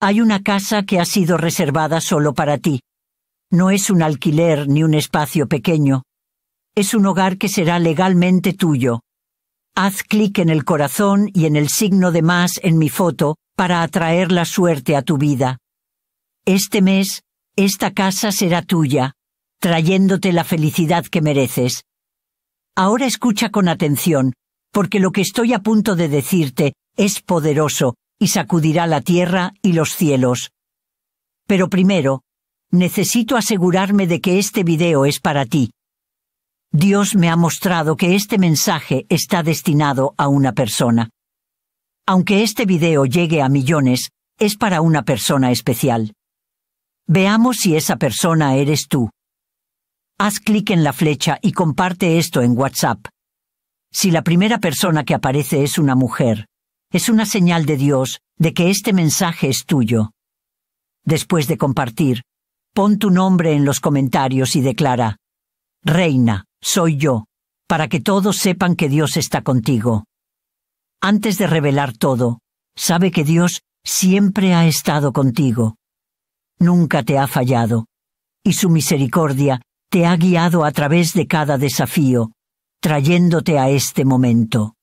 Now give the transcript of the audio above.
Hay una casa que ha sido reservada solo para ti. No es un alquiler ni un espacio pequeño. Es un hogar que será legalmente tuyo. Haz clic en el corazón y en el signo de más en mi foto para atraer la suerte a tu vida. Este mes, esta casa será tuya, trayéndote la felicidad que mereces. Ahora escucha con atención, porque lo que estoy a punto de decirte es poderoso y sacudirá la tierra y los cielos. Pero primero, necesito asegurarme de que este video es para ti. Dios me ha mostrado que este mensaje está destinado a una persona. Aunque este video llegue a millones, es para una persona especial. Veamos si esa persona eres tú. Haz clic en la flecha y comparte esto en WhatsApp. Si la primera persona que aparece es una mujer, es una señal de Dios de que este mensaje es tuyo. Después de compartir, pon tu nombre en los comentarios y declara, Reina, soy yo, para que todos sepan que Dios está contigo. Antes de revelar todo, sabe que Dios siempre ha estado contigo. Nunca te ha fallado, y su misericordia te ha guiado a través de cada desafío, trayéndote a este momento.